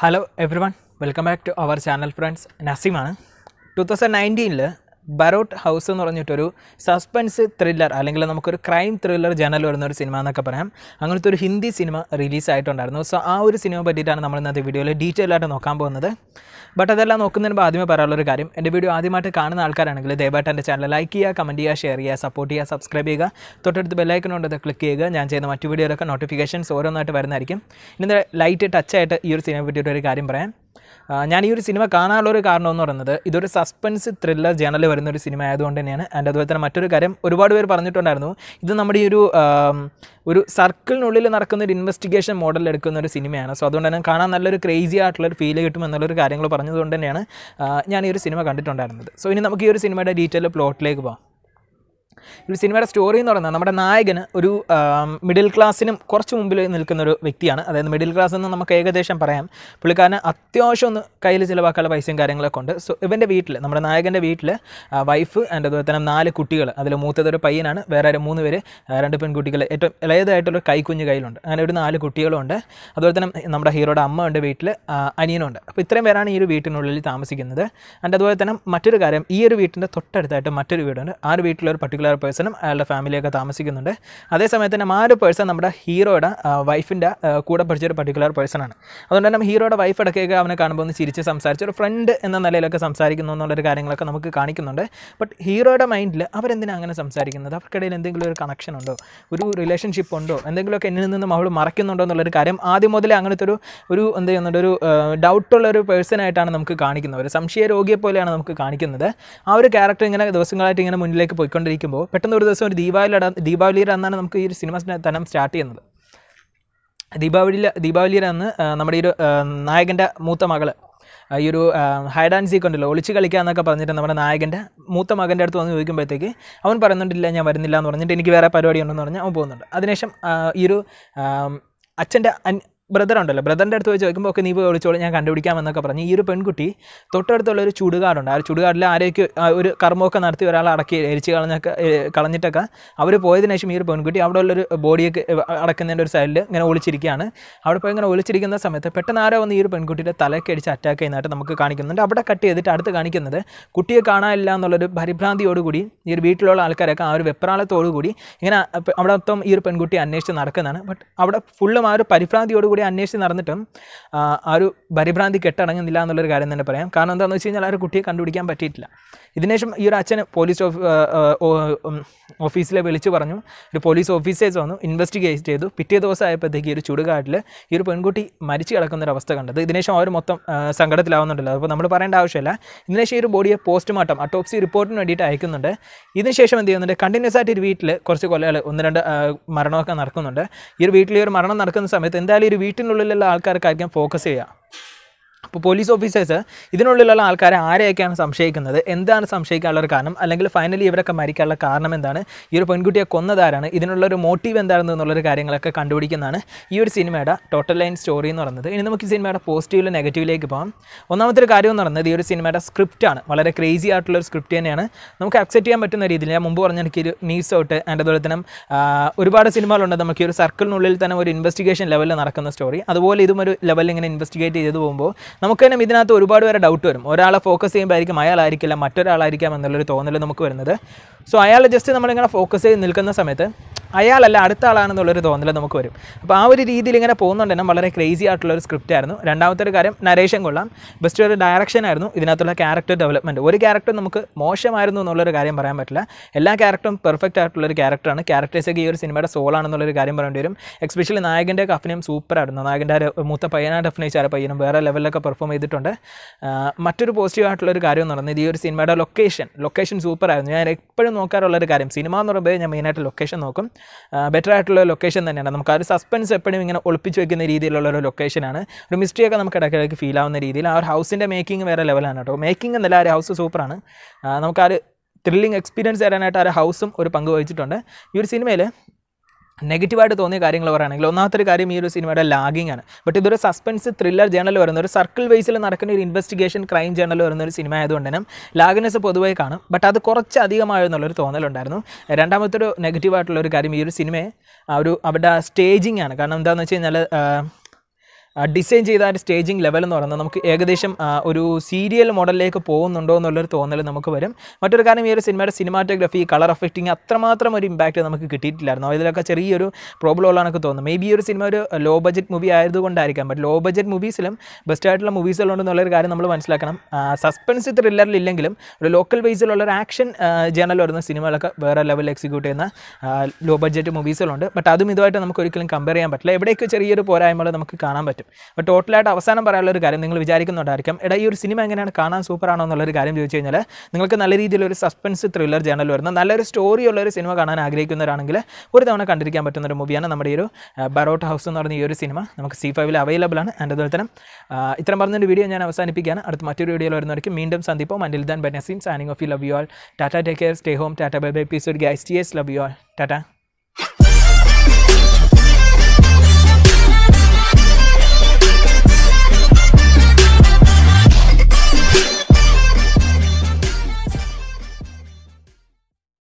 hello everyone welcome back to our channel friends നസീമാണ് two thousand നയൻറ്റീനിൽ Barot house എന്ന് പറഞ്ഞിട്ടൊരു സസ്പെൻസ് ത്രില്ലർ അല്ലെങ്കിൽ നമുക്കൊരു ക്രൈം ത്രില്ലർ ജനൽ വരുന്ന ഒരു സിനിമ എന്നൊക്കെ പറയാം അങ്ങനത്തെ ഒരു ഹിന്ദി സിനിമ റിലീസ് ആയിട്ടുണ്ടായിരുന്നു സോ ആ ഒരു സിനിമ പറ്റിയിട്ടാണ് നമ്മൾ ഇന്നത്തെ വീഡിയോയിൽ ഡീറ്റെയിൽ ആയിട്ട് നോക്കാൻ പോകുന്നത് ബട്ട് അതെല്ലാം നോക്കുന്നതിന് ആദ്യമേ പറയാനുള്ളൊരു കാര്യം എൻ്റെ വീഡിയോ ആദ്യമായിട്ട് കാണുന്ന ആൾക്കാരാണെങ്കിൽ ദയവായിട്ട് എൻ്റെ ചാനൽ ലൈക്ക് ചെയ്യുക കമൻറ്റ് ചെയ്യുക ഷെയർ ചെയ്യുക സപ്പോർട്ട് ചെയ്യുക സബ്സ്ക്രൈബ് ചെയ്യുക തൊട്ടടുത്ത് ബെല്ലൈക്കനുണ്ട് അത് ക്ലിക്ക് ചെയ്യുക ഞാൻ ചെയ്യുന്ന മറ്റു വീഡിയോയിലൊക്കെ നോട്ടിഫിക്കേഷൻസ് ഓരോന്നായിട്ട് വരുന്നതായിരിക്കും ഇന്നത്തെ ലൈറ്റ് ടച്ചായിട്ട് ഈ ഒരു സിനിമയെ പറ്റിയിട്ടൊരു കാര്യം പറയാം ഞാൻ ഈ ഒരു സിനിമ കാണാനുള്ള ഒരു കാരണം എന്ന് പറയുന്നത് ഇതൊരു സസ്പെൻസ് ത്രില്ലർ ജേണലിൽ വരുന്ന ഒരു സിനിമ ആയതുകൊണ്ട് തന്നെയാണ് ആൻഡ് അതുപോലെ തന്നെ മറ്റൊരു കാര്യം ഒരുപാട് പേര് പറഞ്ഞിട്ടുണ്ടായിരുന്നു ഇത് നമ്മുടെ ഈ ഒരു ഒരു സർക്കിളിനുള്ളിൽ നടക്കുന്ന ഒരു ഇൻവെസ്റ്റിഗേഷൻ മോഡൽ എടുക്കുന്ന ഒരു സിനിമയാണ് സോ അതുകൊണ്ട് തന്നെ കാണാൻ നല്ലൊരു ക്രേസി ആയിട്ടുള്ളൊരു ഫീൽ കിട്ടും എന്നുള്ളൊരു കാര്യങ്ങൾ പറഞ്ഞതുകൊണ്ട് തന്നെയാണ് ഞാൻ ഈ ഒരു സിനിമ കണ്ടിട്ടുണ്ടായിരുന്നത് സോ ഇനി നമുക്ക് ഈ ഒരു സിനിമയുടെ ഡീറ്റെയിൽ പ്ലോട്ടിലേക്ക് പോകാം ഈ സിനിമയുടെ സ്റ്റോറി എന്ന് പറയുന്നത് നമ്മുടെ നായകന് ഒരു മിഡിൽ ക്ലാസ്സിനും കുറച്ച് മുമ്പിൽ നിൽക്കുന്ന ഒരു വ്യക്തിയാണ് അതായത് മിഡിൽ ക്ലാസ് എന്ന് നമുക്ക് ഏകദേശം പറയാം പുള്ളിക്കാരന് അത്യാവശ്യം ഒന്ന് കയ്യിൽ ചിലവാക്കാനുള്ള പൈസയും കാര്യങ്ങളൊക്കെ ഉണ്ട് സോ ഇവൻ്റെ വീട്ടിൽ നമ്മുടെ നായകൻ്റെ വീട്ടിൽ വൈഫ് ആൻഡ് അതുപോലെ തന്നെ നാല് കുട്ടികൾ അതിൽ മൂത്തതൊരു പയ്യനാണ് വേറെ മൂന്ന് പേര് രണ്ട് പെൺകുട്ടികൾ ഏറ്റവും ഇളയതായിട്ടുള്ള കൈക്കുഞ്ഞ് കയ്യിലുണ്ട് അങ്ങനെ ഒരു നാല് കുട്ടികളുണ്ട് അതുപോലെ തന്നെ നമ്മുടെ ഹീറോയുടെ അമ്മ ഉണ്ട് വീട്ടിൽ അനിയനുണ്ട് അപ്പോൾ ഇത്രയും പേരാണ് ഈ ഒരു വീട്ടിനുള്ളിൽ താമസിക്കുന്നത് ആൻഡ് അതുപോലെ തന്നെ മറ്റൊരു കാര്യം ഈ ഒരു വീട്ടിൻ്റെ തൊട്ടടുത്തായിട്ട് മറ്റൊരു വീടുണ്ട് ആ ഒരു വീട്ടിലൊരു പർട്ടിക്കുലർ വേറെ പേഴ്സണും അയാളുടെ ഫാമിലിയൊക്കെ താമസിക്കുന്നുണ്ട് അതേസമയത്ത് തന്നെ ആ ഒരു പേഴ്സൺ നമ്മുടെ ഹീറോയുടെ വൈഫിൻ്റെ കൂടെ പഠിച്ച ഒരു പർട്ടിക്കുലർ പേഴ്സണാണ് അതുകൊണ്ട് തന്നെ ഹീറോയുടെ വൈഫ് ഇടയ്ക്കൊക്കെ അവനെ കാണുമ്പോൾ ഒന്ന് ചിരിച്ച് സംസാരിച്ച് ഒരു ഫ്രണ്ട് എന്ന നിലയിലൊക്കെ സംസാരിക്കുന്നു എന്നുള്ളൊരു കാര്യങ്ങളൊക്കെ നമുക്ക് കാണിക്കുന്നുണ്ട് ബട്ട് ഹീറോയുടെ മൈൻഡിൽ അവരെന്തിനാണ് അങ്ങനെ സംസാരിക്കുന്നത് അവർക്കിടയിൽ എന്തെങ്കിലും ഒരു കണക്ഷൻ ഉണ്ടോ ഒരു റിലേഷൻഷിപ്പ് ഉണ്ടോ എന്തെങ്കിലുമൊക്കെ എന്നിൽ നിന്നും അവൾ മറക്കുന്നുണ്ടോ എന്നുള്ളൊരു കാര്യം ആദ്യം മുതലേ അങ്ങനത്തെ ഒരു ഒരു എന്ത് ചെയ്യുന്നുണ്ട് ഒരു ഡൗട്ടുള്ളൊരു പേഴ്സണായിട്ടാണ് നമുക്ക് കാണിക്കുന്നത് ഒരു സംശയ രോഗിയെ പോലെയാണ് നമുക്ക് കാണിക്കുന്നത് ആ ഒരു ക്യാരക്ടർ ഇങ്ങനെ ദിവസങ്ങളായിട്ട് ഇങ്ങനെ മുന്നിലേക്ക് പോയിക്കൊണ്ടിരിക്കുമ്പോൾ പോകുമ്പോൾ പെട്ടെന്ന് ഒരു ദിവസം ഒരു ദീപാവലിയുടെ ദീപാവലിയുടെ അന്നാണ് നമുക്ക് ഈ ഒരു സിനിമ തനം സ്റ്റാർട്ട് ചെയ്യുന്നത് ദീപാവലി ദീപാവലിയുടെ അന്ന് നമ്മുടെ ഈ ഒരു നായകൻ്റെ മൂത്ത മകള് ഈ ഒരു ഹൈഡ് ആൻഡ് സീക്ക് ഉണ്ടല്ലോ ഒളിച്ച് കളിക്കുക എന്നൊക്കെ പറഞ്ഞിട്ട് നമ്മുടെ നായകൻ്റെ മൂത്ത മകൻ്റെ അടുത്ത് വന്ന് ചോദിക്കുമ്പോഴത്തേക്ക് അവൻ പറയുന്നുണ്ടില്ല ഞാൻ വരുന്നില്ല എന്ന് പറഞ്ഞിട്ട് എനിക്ക് വേറെ പരിപാടി ഉണ്ടെന്ന് പറഞ്ഞാൽ അവൻ പോകുന്നുണ്ട് അതിനുശേഷം ഈ ഒരു അച്ഛൻ്റെ ബ്രദർ ഉണ്ടല്ലോ ബ്രദറിൻ്റെ അടുത്ത് പോയി ചോദിക്കുമ്പോൾ ഒക്കെ നീ പോയി വിളിച്ചോളൂ ഞാൻ കണ്ടുപിടിക്കാമെന്നൊക്കെ പറഞ്ഞ് ഈ ഒരു പെൺകുട്ടി തൊട്ടടുത്തുള്ള ഒരു ചുടുകാടുണ്ട് ആ ചുടുകാടിൽ ആരെയൊക്കെ ഒരു കർമ്മമൊക്കെ നടത്തി ഒരാൾ അടക്കി എരിച്ച് കളഞ്ഞൊക്കെ കളഞ്ഞിട്ടൊക്കെ അവർ പോയതിനു ശേഷം ഈ ഒരു പെൺകുട്ടി അവിടെ ഉള്ളൊരു ബോഡിയൊക്കെ അടക്കുന്നതിൻ്റെ ഒരു സൈഡിൽ ഇങ്ങനെ ഒളിച്ചിരിക്കുകയാണ് അവിടെ പോയി ഇങ്ങനെ ഒളിച്ചിരിക്കുന്ന സമയത്ത് പെട്ടെന്ന് ആരോ വന്ന് ഈ ഒരു പെൺകുട്ടിയുടെ തലയ്ക്ക് അടിച്ച് അറ്റാക്ക് ചെയ്യുന്നതായിട്ട് നമുക്ക് കാണിക്കുന്നുണ്ട് അവിടെ കട്ട് ചെയ്തിട്ട് അടുത്ത് കാണിക്കുന്നത് കുട്ടിയെ കാണാനില്ല എന്നുള്ളൊരു പരിഭ്രാന്തിയോടുകൂടി ഈ ഒരു വീട്ടിലുള്ള ആൾക്കാരൊക്കെ ആ ഒരു വെപ്രാളത്തോടുകൂടി ഇങ്ങനെ അവിടെ മൊത്തം ഈ ഒരു പെൺകുട്ടി അന്വേഷിച്ച് നടക്കുന്നതാണ് ബട്ട് അവിടെ ഫുള്ളും ആ ഒരു പരിഭ്രാന്തിയോടുകൂടി കുറേ അന്വേഷിച്ച് നടന്നിട്ടും ആ ഒരു പരിഭ്രാന്തി കെട്ടടങ്ങുന്നില്ല എന്നുള്ളൊരു കാര്യം തന്നെ പറയാം കാരണം എന്താണെന്ന് വെച്ച് കഴിഞ്ഞാൽ ആ ഒരു കുട്ടിയെ കണ്ടുപിടിക്കാൻ പറ്റിയിട്ടില്ല ഇതിനുശേഷം ഈ ഒരു അച്ഛൻ പോലീസ് ഓഫീസിലെ വിളിച്ചു പറഞ്ഞു ഒരു പോലീസ് ഓഫീസേഴ്സ് വന്നു ഇൻവെസ്റ്റിഗേറ്റ് ചെയ്തു പിറ്റേ ദിവസം ആയപ്പോഴത്തേക്ക് ഈ ഒരു ചുടുകാട്ടിൽ ഈ ഒരു പെൺകുട്ടി മരിച്ചു കിടക്കുന്ന ഒരു അവസ്ഥ കണ്ടത് ഇതിനുശേഷം അവർ മൊത്തം സങ്കടത്തിലാവുന്നുണ്ടല്ലോ അപ്പോൾ നമ്മൾ പറയേണ്ട ആവശ്യമില്ല ഇതിനുശേഷം ഈ ഒരു ബോഡിയെ പോസ്റ്റ്മോർട്ടം അട്ടോപ്സി റിപ്പോർട്ടിന് വേണ്ടിയിട്ട് അയക്കുന്നുണ്ട് ഇതിനുശേഷം എന്ത് ചെയ്യുന്നുണ്ട് കണ്ടിന്യൂസ് ആയിട്ട് ഒരു വീട്ടിൽ കുറച്ച് കൊലകൾ ഒന്ന് രണ്ട് മരണമൊക്കെ നടക്കുന്നുണ്ട് ഈ ഒരു വീട്ടിൽ ഈ ഒരു മരണം നടക്കുന്ന സമയത്ത് എന്തായാലും ഒരു വീട്ടിനുള്ളിലുള്ള ആൾക്കാർക്കായിരിക്കാം ഫോക്കസ് ചെയ്യുക അപ്പോൾ പോലീസ് ഓഫീസേഴ്സ് ഇതിനുള്ളിലുള്ള ആൾക്കാരെ ആരെയൊക്കെയാണ് സംശയിക്കുന്നത് എന്താണ് സംശയിക്കാനുള്ള ഒരു കാരണം അല്ലെങ്കിൽ ഫൈനലി ഇവരൊക്കെ മരിക്കാനുള്ള കാരണം എന്താണ് ഈ ഒരു പെൺകുട്ടിയെ കൊന്നതാരാണ് ഇതിനുള്ള ഒരു മോട്ടീവ് എന്താണെന്ന് എന്നുള്ളൊരു കാര്യങ്ങളൊക്കെ കണ്ടുപിടിക്കുന്നതാണ് ഈ ഒരു സിനിമയുടെ ടോട്ടൽ ലൈൻ സ്റ്റോറി എന്ന് പറയുന്നത് ഇനി നമുക്ക് ഈ സിനിമയുടെ പോസിറ്റീവിലും നെഗറ്റീവിലേക്ക് പോകാം ഒന്നാമത്തെ ഒരു കാര്യം എന്ന് പറയുന്നത് ഈ ഒരു സിനിമയുടെ സ്ക്രിപ്റ്റാണ് വളരെ ക്രേസി ആയിട്ടുള്ള ഒരു സ്ക്രിപ്റ്റ് തന്നെയാണ് നമുക്ക് അക്സെപ്റ്റ് ചെയ്യാൻ പറ്റുന്ന രീതിയിൽ ഞാൻ മുമ്പ് പറഞ്ഞ എനിക്ക് ഒരു നീസ് ഔട്ട് അതിൻ്റെ അതുപോലെ തന്നെ ഒരുപാട് സിനിമകളുണ്ട് നമുക്ക് ഈ ഒരു സർക്കിളിനുള്ളിൽ തന്നെ ഒരു ഇൻവെസ്റ്റിഗേഷൻ ലെവലിൽ നടക്കുന്ന സ്റ്റോറി അതുപോലെ ഇതും ഒരു ലെവലിൽ ഇങ്ങനെ ഇൻവെസ്റ്റിഗേറ്റ് ചെയ്ത് പോകുമ്പോൾ നമുക്ക് തന്നെ ഇതിനകത്ത് ഒരുപാട് പേരെ ഡൗട്ട് വരും ഒരാളെ ഫോക്കസ് ചെയ്യുമ്പോഴായിരിക്കും അയാളായിരിക്കില്ല മറ്റൊരാളായിരിക്കാം എന്നുള്ളൊരു തോന്നൽ നമുക്ക് വരുന്നത് സോ അയാൾ ജസ്റ്റ് നമ്മളിങ്ങനെ ഫോക്കസ് ചെയ്ത് നിൽക്കുന്ന സമയത്ത് അയാളല്ല അടുത്ത ആളാണെന്നുള്ളൊരു തോന്നൽ നമുക്ക് വരും അപ്പോൾ ആ ഒരു രീതിയിൽ ഇങ്ങനെ പോകുന്നുണ്ടെന്നും വളരെ ക്രേസി ആയിട്ടുള്ള ഒരു സ്ക്രിപ്റ്റ് ആയിരുന്നു രണ്ടാമത്തെ ഒരു കാര്യം നരേഷൻ കൊള്ളാം ബെസ്റ്റ് ഒരു ഡയറക്ഷൻ ആയിരുന്നു ഇതിനകത്തുള്ള ക്യാരക്ടർ ഡെവലപ്മെൻറ്റ് ഒരു ക്യാരക്ടർ നമുക്ക് മോശമായിരുന്നു എന്നുള്ളൊരു കാര്യം പറയാൻ പറ്റില്ല എല്ലാ ക്യാരക്ടറും പെർഫെക്റ്റ് ആയിട്ടുള്ളൊരു ക്യാരക്ടറാണ് ക്യാരക്ടേഴ്സൊക്കെ ഈ ഒരു സിനിമയുടെ സോളാണെന്നുള്ളൊരു കാര്യം പറയേണ്ടി വരും എക്സ്പെഷ്യലി നായകൻ്റെ അഭിനയം സൂപ്പറായിരുന്നു നായകൻ്റെ മൂത്ത പയ്യനാ അഭിനയിച്ച ആ പയ്യനും വേറെ ലെവലിലൊക്കെ പെർഫോം ചെയ്തിട്ടുണ്ട് മറ്റൊരു പോസിറ്റീവ് ആയിട്ടുള്ളൊരു കാര്യം എന്ന് പറയുന്നത് ഈ ഒരു സിനിമയുടെ ലൊക്കേഷൻ ലൊക്കേഷൻ സൂപ്പറായിരുന്നു ഞാൻ എപ്പോഴും നോക്കാറുള്ളൊരു കാര്യം സിനിമ എന്ന് പറയുമ്പോൾ ഞാൻ മെയിനായിട്ട് ലൊക്കേഷൻ നോക്കും ബെറ്റർ ആയിട്ടുള്ള ലൊക്കേഷൻ തന്നെയാണ് നമുക്ക് ആ ഒരു സസ്പെൻസ് എപ്പോഴും ഇങ്ങനെ ഒളിപ്പിച്ച് വെക്കുന്ന രീതിയിലുള്ള ഒരു ലൊക്കേഷനാണ് ഒരു മിസ്റ്ററി ഒക്കെ നമുക്ക് ഇടയ്ക്കിടയ്ക്ക് ഫീൽ ആവുന്ന രീതിയിൽ ആ ഒരു ഹൗസിൻ്റെ മേക്കിംഗ് വേറെ ലെവലാണ് കേട്ടോ മേക്കിംഗ് എന്നല്ല ആ ഒരു ഹൗസ് സൂപ്പറാണ് നമുക്ക് ആ ഒരു ത്രില്ലിംഗ് എക്സ്പീരിയൻസ് തരാനായിട്ട് ആ ഒരു ഹൗസും ഒരു പങ്ക് വഹിച്ചിട്ടുണ്ട് ഈ ഒരു സിനിമയിൽ നെഗറ്റീവായിട്ട് തോന്നിയ കാര്യങ്ങൾ പറയുകയാണെങ്കിൽ ഒന്നാമത്തെ ഒരു കാര്യം ഈ ഒരു സിനിമയുടെ ലാഗിങ് ആണ് ബട്ട് ഇതൊരു സസ്പെൻസ് ത്രില്ലർ ജേണൽ വരുന്ന ഒരു സർക്കിൾ വേസിൽ നടക്കുന്ന ഒരു ഇൻവെസ്റ്റിഗേഷൻ ക്രൈം ജേണൽ വരുന്ന ഒരു സിനിമ ആയതുകൊണ്ട് തന്നെ ലാഗിനെസ് പൊതുവായി കാണും ബട്ട് അത് കുറച്ച് അധികമായെന്നുള്ളൊരു തോന്നലുണ്ടായിരുന്നു രണ്ടാമത്തെ ഒരു നെഗറ്റീവായിട്ടുള്ള ഒരു കാര്യം ഈ ഒരു സിനിമയെ ആ ഒരു അവരുടെ സ്റ്റേജിങ് ആണ് കാരണം എന്താണെന്ന് വെച്ച് കഴിഞ്ഞാൽ ഡിസൈൻ ചെയ്ത സ്റ്റേജിംഗ് സ്റ്റേജിങ് ലെവൽ എന്ന് പറയുന്നത് നമുക്ക് ഏകദേശം ഒരു സീരിയൽ മോഡലിലേക്ക് പോകുന്നുണ്ടോ എന്നുള്ളൊരു തോന്നൽ നമുക്ക് വരും മറ്റൊരു കാരണം ഈ ഒരു സിനിമയുടെ സിനിമാറ്റോഗ്രഫി കളർ എഫക്റ്റിങ് അത്രമാത്രം ഒരു ഇമ്പാക്റ്റ് നമുക്ക് കിട്ടിയിട്ടില്ലായിരുന്നു ഇതിലൊക്കെ ചെറിയൊരു പ്രോബ്ലം ഉള്ളതാണെന്ന് തോന്നുന്നു മേ ബി ഒരു സിനിമ ഒരു ലോ ബഡ്ജറ്റ് മൂവി ആയതുകൊണ്ടായിരിക്കാം ബട്ട് ലോ ബഡ്ജറ്റ് മൂവീസിലും ബെസ്റ്റ് ആയിട്ടുള്ള ഒരു കാര്യം നമ്മൾ മനസ്സിലാക്കണം സസ്പെൻസ് ത്രില്ലറിലില്ലെങ്കിലും ഒരു ലോക്കൽ ബേസിലുള്ള ഒരു ആക്ഷൻ ജേണൽ വരുന്ന സിനിമകളൊക്കെ വേറെ ലെവലിൽ എക്സിക്യൂട്ട് ചെയ്യുന്ന ലോ ബഡ്ജറ്റ് മൂവീസുകളുണ്ട് ബട്ട് അതും ഇതുമായിട്ട് നമുക്ക് ഒരിക്കലും കമ്പയർ ചെയ്യാൻ പറ്റില്ല എവിടെയൊക്കെ ചെറിയൊരു പോരായ്മകൾ നമുക്ക് കാണാൻ പറ്റും പറ്റും അപ്പോൾ ടോട്ടലായിട്ട് അവസാനം പറയാനുള്ള ഒരു കാര്യം നിങ്ങൾ വിചാരിക്കുന്നുണ്ടായിരിക്കും എടാ ഈ ഒരു സിനിമ എങ്ങനെയാണ് കാണാൻ സൂപ്പറാണോ എന്നുള്ളൊരു കാര്യം ചോദിച്ചു കഴിഞ്ഞാൽ നിങ്ങൾക്ക് നല്ല രീതിയിലൊരു സസ്പെൻസ് ത്രില്ലർ ജേണൽ വരുന്ന നല്ലൊരു സ്റ്റോറി ഉള്ള ഒരു സിനിമ കാണാൻ ആഗ്രഹിക്കുന്നവരാണെങ്കിൽ ഒരു തവണ കണ്ടിരിക്കാൻ പറ്റുന്ന ഒരു മൂവിയാണ് നമ്മുടെ ഈ ഒരു ബറോട്ട് ഹൗസ് എന്ന് പറഞ്ഞ ഈ ഒരു സിനിമ നമുക്ക് സി ഫൈവിൽ അവൈലബിൾ ആണ് ആൻഡ് അതുപോലെ തന്നെ ഇത്രയും പറഞ്ഞൊരു വീഡിയോ ഞാൻ അവസാനിപ്പിക്കുകയാണ് അടുത്ത മറ്റൊരു വീഡിയോയിൽ വരുന്നവർക്കും വീണ്ടും സന്ദീപം മണ്ടിൽ ദാൻ ബനസീൻ signing off you love you all tata take care stay home tata bye bye peace guys T S love you all Tata